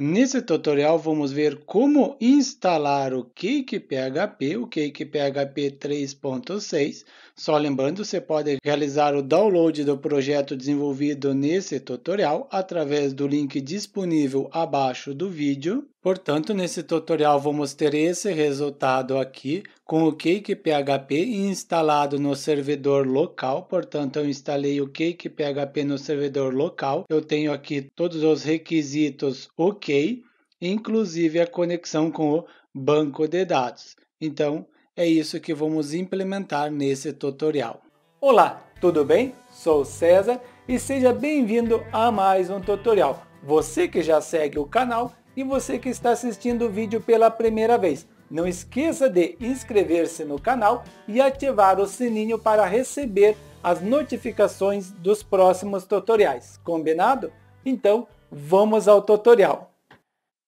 Nesse tutorial vamos ver como instalar o Cake PHP, o Cake PHP 3.6. Só lembrando, você pode realizar o download do projeto desenvolvido nesse tutorial através do link disponível abaixo do vídeo. Portanto, nesse tutorial vamos ter esse resultado aqui com o CakePHP instalado no servidor local. Portanto, eu instalei o CakePHP no servidor local. Eu tenho aqui todos os requisitos OK, inclusive a conexão com o banco de dados. Então, é isso que vamos implementar nesse tutorial. Olá, tudo bem? Sou César e seja bem-vindo a mais um tutorial. Você que já segue o canal, e você que está assistindo o vídeo pela primeira vez. Não esqueça de inscrever-se no canal e ativar o sininho para receber as notificações dos próximos tutoriais, combinado? Então, vamos ao tutorial.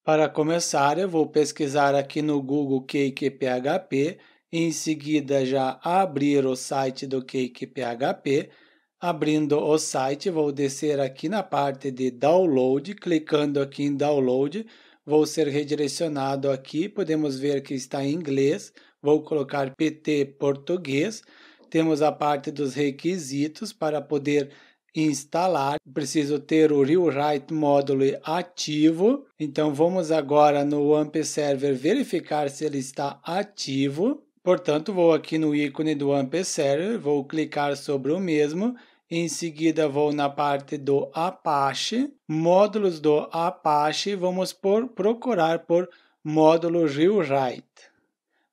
Para começar, eu vou pesquisar aqui no Google Cake PHP, em seguida já abrir o site do Cake PHP, Abrindo o site, vou descer aqui na parte de download, clicando aqui em download, vou ser redirecionado aqui, podemos ver que está em inglês, vou colocar PT português, temos a parte dos requisitos para poder instalar, preciso ter o rewrite módulo ativo, então vamos agora no AMP Server verificar se ele está ativo, Portanto, vou aqui no ícone do Server, vou clicar sobre o mesmo, em seguida vou na parte do Apache, módulos do Apache, vamos por, procurar por módulo rewrite.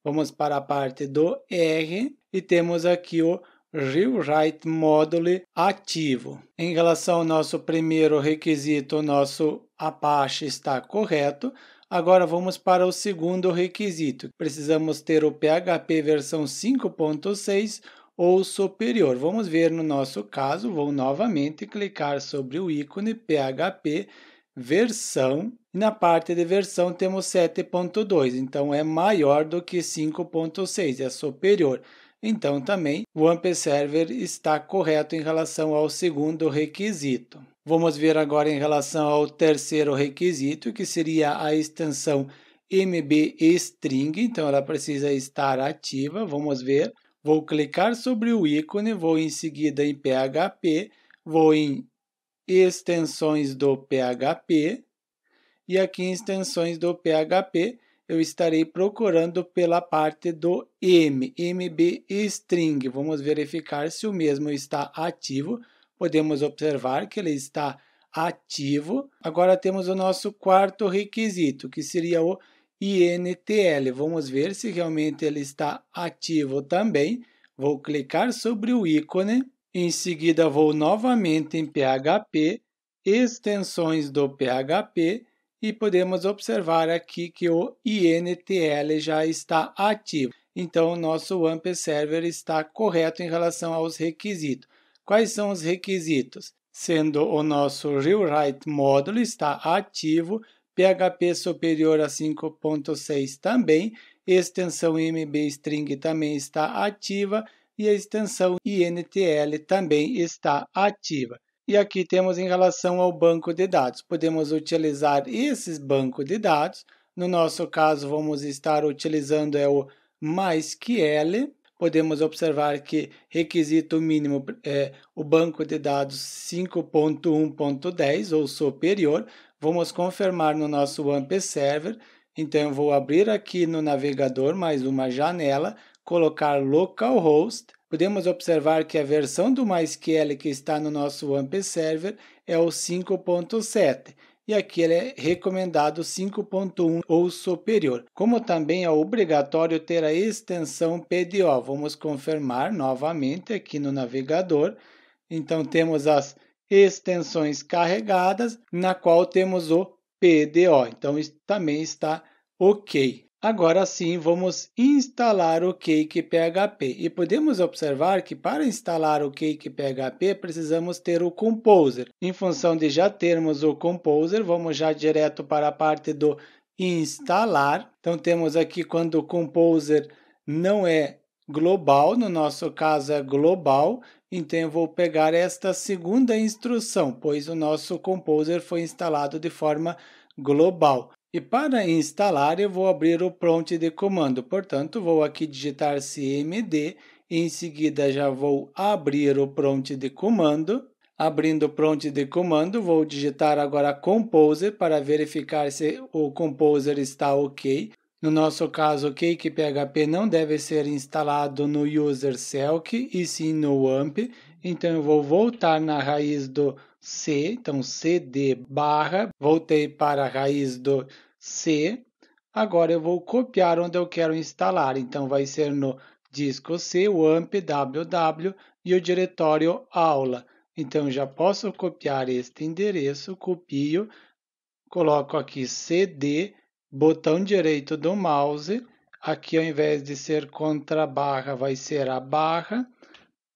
Vamos para a parte do R e temos aqui o rewrite module ativo. Em relação ao nosso primeiro requisito, o nosso Apache está correto, Agora vamos para o segundo requisito. Precisamos ter o PHP versão 5.6 ou superior. Vamos ver no nosso caso, vou novamente clicar sobre o ícone PHP versão. E na parte de versão temos 7.2, então é maior do que 5.6, é superior. Então também o AMP Server está correto em relação ao segundo requisito. Vamos ver agora em relação ao terceiro requisito, que seria a extensão MB string, então ela precisa estar ativa. Vamos ver. Vou clicar sobre o ícone, vou em seguida em PHP, vou em extensões do PHP e aqui em extensões do PHP eu estarei procurando pela parte do M, MB string. Vamos verificar se o mesmo está ativo podemos observar que ele está ativo. Agora temos o nosso quarto requisito, que seria o INTL. Vamos ver se realmente ele está ativo também. Vou clicar sobre o ícone, em seguida vou novamente em PHP, extensões do PHP e podemos observar aqui que o INTL já está ativo. Então, nosso AMP Server está correto em relação aos requisitos. Quais são os requisitos? Sendo o nosso rewrite módulo está ativo, PHP superior a 5.6 também, extensão mbstring também está ativa e a extensão intl também está ativa. E aqui temos em relação ao banco de dados. Podemos utilizar esses bancos de dados. No nosso caso, vamos estar utilizando é o MySQL, podemos observar que requisito mínimo é o banco de dados 5.1.10 ou superior. Vamos confirmar no nosso AMP Server. Então, vou abrir aqui no navegador mais uma janela, colocar localhost. Podemos observar que a versão do MySQL que está no nosso AMP Server é o 5.7 e ele é recomendado 5.1 ou superior, como também é obrigatório ter a extensão PDO. Vamos confirmar novamente aqui no navegador. Então temos as extensões carregadas, na qual temos o PDO. Então também está ok. Agora sim, vamos instalar o Cake PHP. E podemos observar que para instalar o Cake PHP, precisamos ter o Composer. Em função de já termos o Composer, vamos já direto para a parte do instalar. Então, temos aqui quando o Composer não é global, no nosso caso é global, então eu vou pegar esta segunda instrução, pois o nosso Composer foi instalado de forma global. E para instalar, eu vou abrir o prompt de comando. Portanto, vou aqui digitar cmd, em seguida já vou abrir o prompt de comando. Abrindo o prompt de comando, vou digitar agora Composer para verificar se o Composer está ok. No nosso caso, o CakePHP não deve ser instalado no user selk e sim no amp. Então eu vou voltar na raiz do C, então cd barra, voltei para a raiz do C. Agora eu vou copiar onde eu quero instalar, então vai ser no disco C, o amp ww e o diretório aula. Então já posso copiar este endereço, copio, coloco aqui cd botão direito do mouse, aqui ao invés de ser contra barra, vai ser a barra,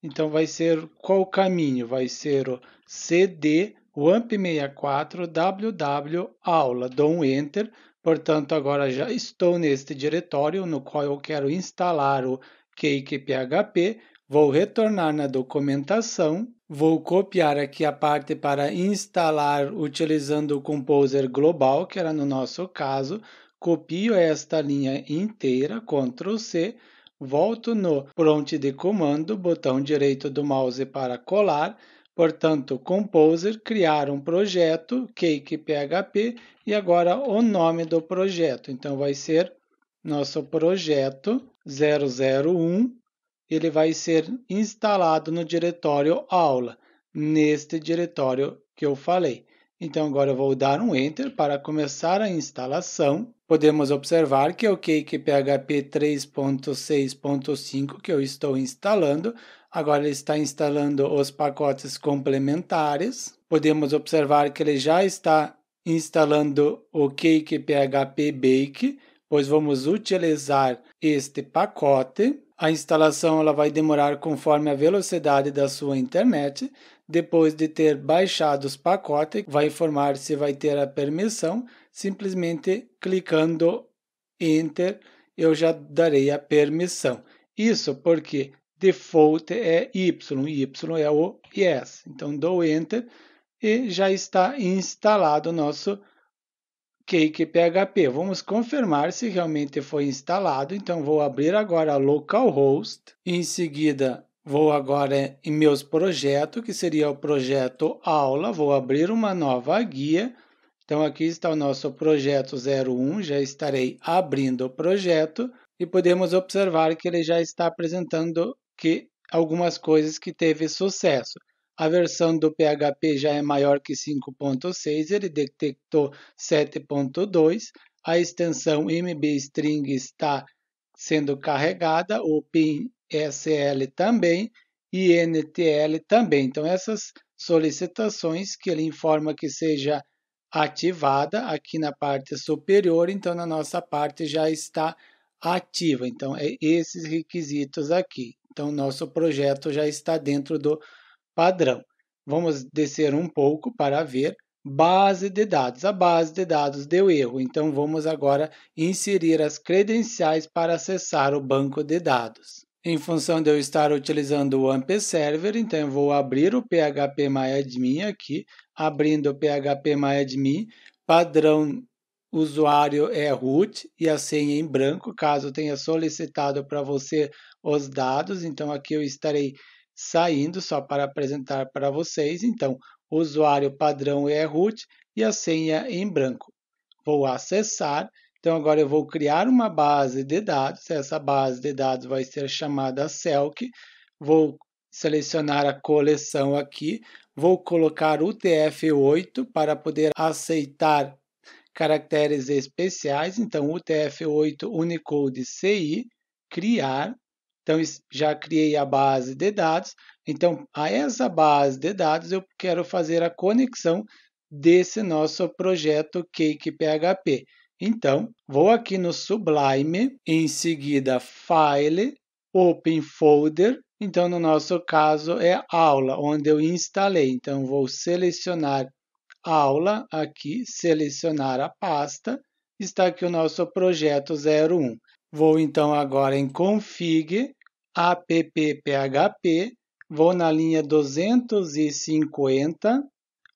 então vai ser qual o caminho? Vai ser o CD WAMP64 WW aula, dou um enter, portanto agora já estou neste diretório no qual eu quero instalar o cakephp. vou retornar na documentação, Vou copiar aqui a parte para instalar utilizando o Composer Global, que era no nosso caso. Copio esta linha inteira, Ctrl C, volto no prompt de comando, botão direito do mouse para colar, portanto, Composer, criar um projeto, CakePHP e agora o nome do projeto. Então, vai ser nosso projeto 001 ele vai ser instalado no diretório aula, neste diretório que eu falei. Então, agora eu vou dar um Enter para começar a instalação. Podemos observar que é o Cake PHP 3.6.5 que eu estou instalando, agora ele está instalando os pacotes complementares. Podemos observar que ele já está instalando o Cake PHP Bake, pois vamos utilizar este pacote. A instalação ela vai demorar conforme a velocidade da sua internet. Depois de ter baixado os pacotes, vai informar se vai ter a permissão. Simplesmente clicando Enter, eu já darei a permissão. Isso porque default é Y, Y é o Yes. Então dou Enter e já está instalado o nosso cakepHP. PHP. Vamos confirmar se realmente foi instalado. Então, vou abrir agora localhost. Em seguida, vou agora em meus projetos, que seria o projeto aula. Vou abrir uma nova guia. Então, aqui está o nosso projeto 01. Já estarei abrindo o projeto e podemos observar que ele já está apresentando que algumas coisas que teve sucesso a versão do PHP já é maior que 5.6, ele detectou 7.2, a extensão mbstring está sendo carregada, o pin SL também e NTL também. Então, essas solicitações que ele informa que seja ativada aqui na parte superior, então na nossa parte já está ativa. Então, é esses requisitos aqui. Então, nosso projeto já está dentro do padrão. Vamos descer um pouco para ver base de dados. A base de dados deu erro, então vamos agora inserir as credenciais para acessar o banco de dados. Em função de eu estar utilizando o AMP Server, então eu vou abrir o phpMyAdmin aqui, abrindo o phpMyAdmin, padrão usuário é root e a senha em branco, caso tenha solicitado para você os dados, então aqui eu estarei saindo só para apresentar para vocês. Então, o usuário padrão é root e a senha em branco. Vou acessar. Então, agora eu vou criar uma base de dados. Essa base de dados vai ser chamada CELC. Vou selecionar a coleção aqui. Vou colocar UTF-8 para poder aceitar caracteres especiais. Então, UTF-8 Unicode CI, criar. Então, já criei a base de dados. Então, a essa base de dados, eu quero fazer a conexão desse nosso projeto CakePHP. Então, vou aqui no Sublime, em seguida File, Open Folder. Então, no nosso caso é aula, onde eu instalei. Então, vou selecionar aula aqui, selecionar a pasta. Está aqui o nosso projeto 01. Vou então agora em Config APPPHP, vou na linha 250,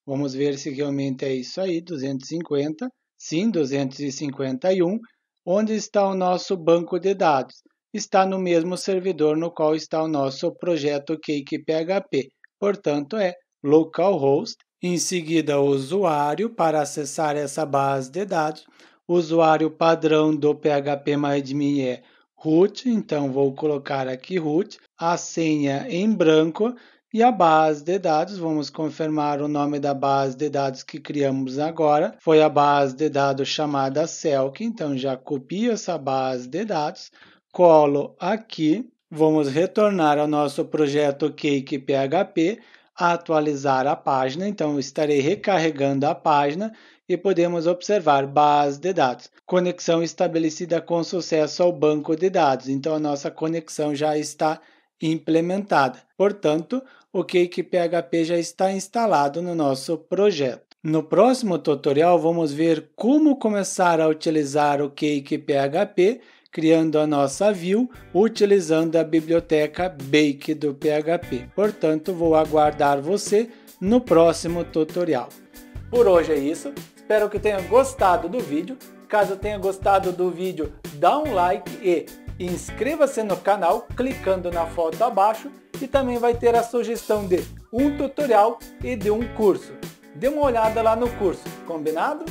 vamos ver se realmente é isso aí, 250, sim, 251, onde está o nosso banco de dados. Está no mesmo servidor no qual está o nosso projeto CakePHP, portanto é localhost, em seguida o usuário para acessar essa base de dados, o usuário padrão do phpMyAdmin é root, então vou colocar aqui root, a senha em branco e a base de dados, vamos confirmar o nome da base de dados que criamos agora. Foi a base de dados chamada CELC, então já copio essa base de dados, colo aqui, vamos retornar ao nosso projeto CakePHP atualizar a página, então estarei recarregando a página e podemos observar base de dados. Conexão estabelecida com sucesso ao banco de dados. Então, a nossa conexão já está implementada. Portanto, o CakePHP já está instalado no nosso projeto. No próximo tutorial, vamos ver como começar a utilizar o CakePHP criando a nossa view utilizando a biblioteca Bake do PHP. Portanto, vou aguardar você no próximo tutorial. Por hoje é isso. Espero que tenha gostado do vídeo. Caso tenha gostado do vídeo, dá um like e inscreva-se no canal clicando na foto abaixo e também vai ter a sugestão de um tutorial e de um curso. Dê uma olhada lá no curso, combinado?